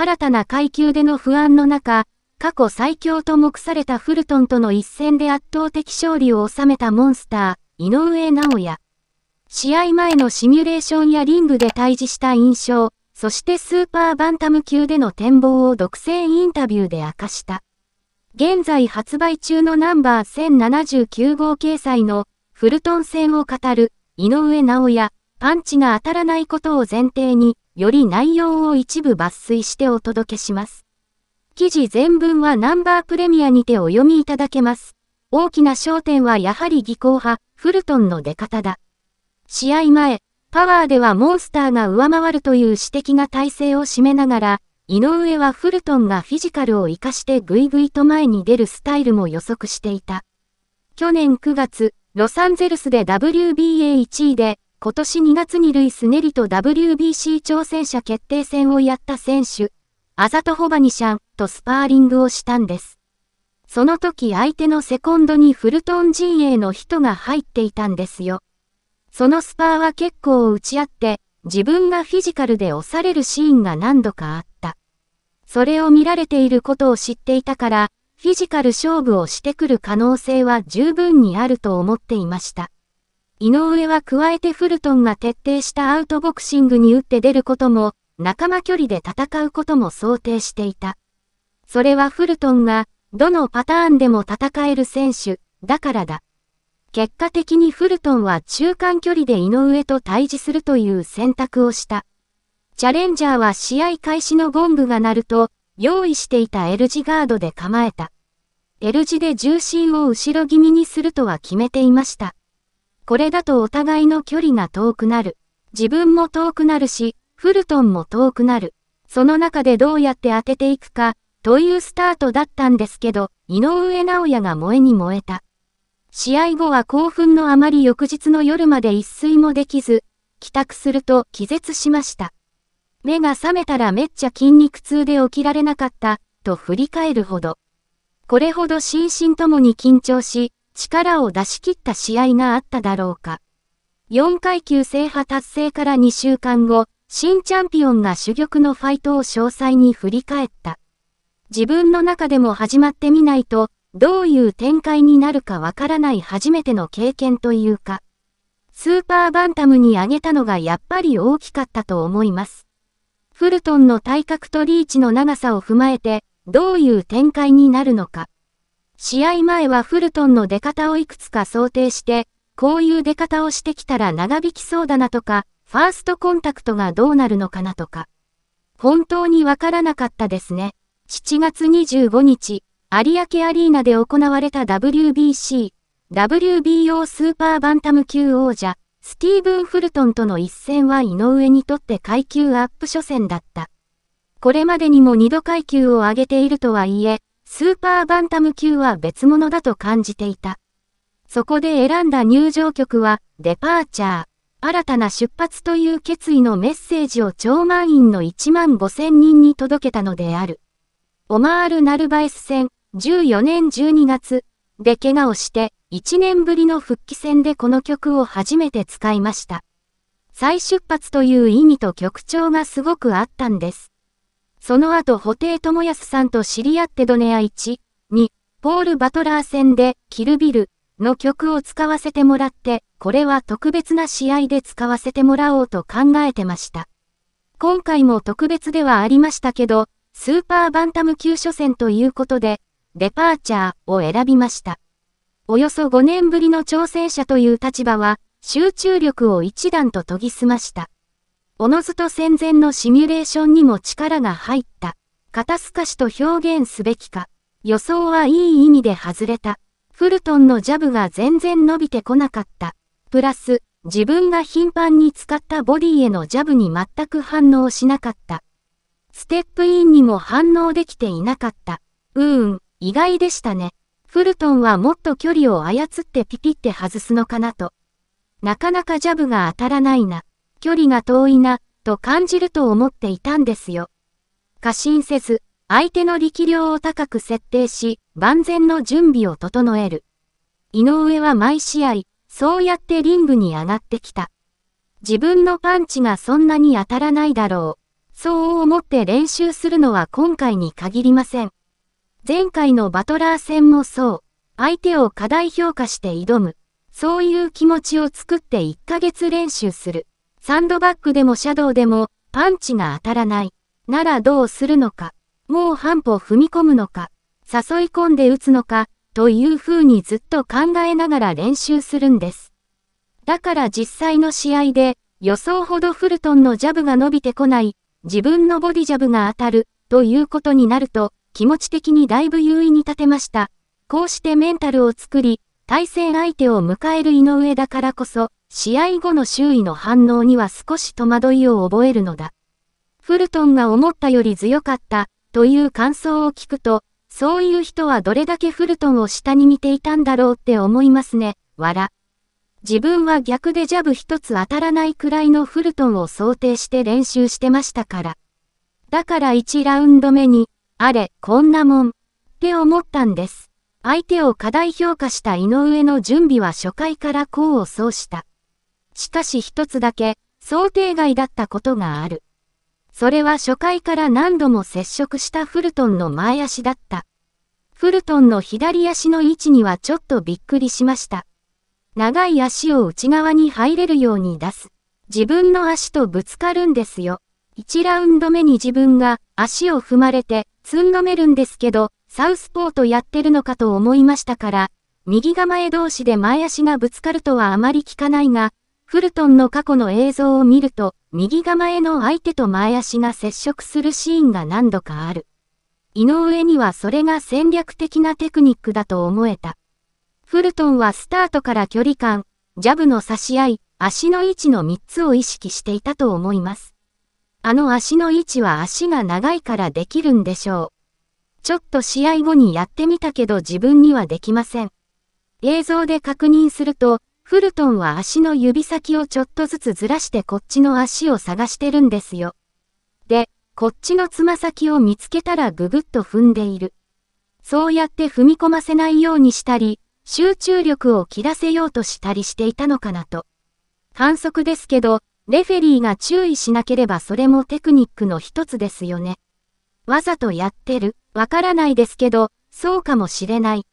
新たな階級での不安の中、過去最強と目されたフルトンとの一戦で圧倒的勝利を収めたモンスター、井上直也。試合前のシミュレーションやリングで対峙した印象、そしてスーパーバンタム級での展望を独占インタビューで明かした。現在発売中のナンバー1079号掲載のフルトン戦を語る井上直也、パンチが当たらないことを前提に、より内容を一部抜粋してお届けします。記事全文はナンバープレミアにてお読みいただけます。大きな焦点はやはり技巧派、フルトンの出方だ。試合前、パワーではモンスターが上回るという指摘が体勢を占めながら、井上はフルトンがフィジカルを活かしてぐいぐいと前に出るスタイルも予測していた。去年9月、ロサンゼルスで WBA1 位で、今年2月にルイス・ネリと WBC 挑戦者決定戦をやった選手、あざとホバニシャンとスパーリングをしたんです。その時相手のセコンドにフルトン陣営の人が入っていたんですよ。そのスパーは結構打ち合って、自分がフィジカルで押されるシーンが何度かあった。それを見られていることを知っていたから、フィジカル勝負をしてくる可能性は十分にあると思っていました。井上は加えてフルトンが徹底したアウトボクシングに打って出ることも、仲間距離で戦うことも想定していた。それはフルトンが、どのパターンでも戦える選手、だからだ。結果的にフルトンは中間距離で井上と対峙するという選択をした。チャレンジャーは試合開始のゴングが鳴ると、用意していた L 字ガードで構えた。L 字で重心を後ろ気味にするとは決めていました。これだとお互いの距離が遠くなる。自分も遠くなるし、フルトンも遠くなる。その中でどうやって当てていくか、というスタートだったんですけど、井上直也が燃えに燃えた。試合後は興奮のあまり翌日の夜まで一睡もできず、帰宅すると気絶しました。目が覚めたらめっちゃ筋肉痛で起きられなかった、と振り返るほど。これほど心身ともに緊張し、力を出し切った試合があっただろうか。4階級制覇達成から2週間後、新チャンピオンが主玉のファイトを詳細に振り返った。自分の中でも始まってみないと、どういう展開になるかわからない初めての経験というか、スーパーバンタムに上げたのがやっぱり大きかったと思います。フルトンの体格とリーチの長さを踏まえて、どういう展開になるのか。試合前はフルトンの出方をいくつか想定して、こういう出方をしてきたら長引きそうだなとか、ファーストコンタクトがどうなるのかなとか。本当にわからなかったですね。7月25日、有明アリーナで行われた WBC、WBO スーパーバンタム級王者、スティーブン・フルトンとの一戦は井上にとって階級アップ初戦だった。これまでにも2度階級を上げているとはいえ、スーパーバンタム級は別物だと感じていた。そこで選んだ入場曲は、デパーチャー、新たな出発という決意のメッセージを超満員の1万5千人に届けたのである。オマール・ナルバエス戦、14年12月、で怪我をして、1年ぶりの復帰戦でこの曲を初めて使いました。再出発という意味と曲調がすごくあったんです。その後布袋智康さんと知り合ってドネア1、2、ポール・バトラー戦で、キルビルの曲を使わせてもらって、これは特別な試合で使わせてもらおうと考えてました。今回も特別ではありましたけど、スーパーバンタム級初戦ということで、デパーチャーを選びました。およそ5年ぶりの挑戦者という立場は、集中力を一段と研ぎ澄ました。おのずと戦前のシミュレーションにも力が入った。肩透かしと表現すべきか。予想はいい意味で外れた。フルトンのジャブが全然伸びてこなかった。プラス、自分が頻繁に使ったボディへのジャブに全く反応しなかった。ステップインにも反応できていなかった。うーん、意外でしたね。フルトンはもっと距離を操ってピピって外すのかなと。なかなかジャブが当たらないな。距離が遠いな、と感じると思っていたんですよ。過信せず、相手の力量を高く設定し、万全の準備を整える。井上は毎試合、そうやってリングに上がってきた。自分のパンチがそんなに当たらないだろう。そう思って練習するのは今回に限りません。前回のバトラー戦もそう。相手を過大評価して挑む。そういう気持ちを作って1ヶ月練習する。サンドバッグでもシャドウでもパンチが当たらない。ならどうするのか。もう半歩踏み込むのか。誘い込んで打つのか。という風にずっと考えながら練習するんです。だから実際の試合で予想ほどフルトンのジャブが伸びてこない、自分のボディジャブが当たるということになると気持ち的にだいぶ優位に立てました。こうしてメンタルを作り、対戦相手を迎える井上だからこそ、試合後の周囲の反応には少し戸惑いを覚えるのだ。フルトンが思ったより強かったという感想を聞くと、そういう人はどれだけフルトンを下に見ていたんだろうって思いますね、笑。自分は逆でジャブ一つ当たらないくらいのフルトンを想定して練習してましたから。だから1ラウンド目に、あれ、こんなもん、って思ったんです。相手を過大評価した井上の準備は初回から功を奏した。しかし一つだけ想定外だったことがある。それは初回から何度も接触したフルトンの前足だった。フルトンの左足の位置にはちょっとびっくりしました。長い足を内側に入れるように出す。自分の足とぶつかるんですよ。1ラウンド目に自分が足を踏まれて、つんのめるんですけど、サウスポートやってるのかと思いましたから、右構え同士で前足がぶつかるとはあまり聞かないが、フルトンの過去の映像を見ると、右構えの相手と前足が接触するシーンが何度かある。井上にはそれが戦略的なテクニックだと思えた。フルトンはスタートから距離感、ジャブの差し合い、足の位置の3つを意識していたと思います。あの足の位置は足が長いからできるんでしょう。ちょっと試合後にやってみたけど自分にはできません。映像で確認すると、フルトンは足の指先をちょっとずつずらしてこっちの足を探してるんですよ。で、こっちのつま先を見つけたらぐぐっと踏んでいる。そうやって踏み込ませないようにしたり、集中力を切らせようとしたりしていたのかなと。反則ですけど、レフェリーが注意しなければそれもテクニックの一つですよね。わざとやってる、わからないですけど、そうかもしれない。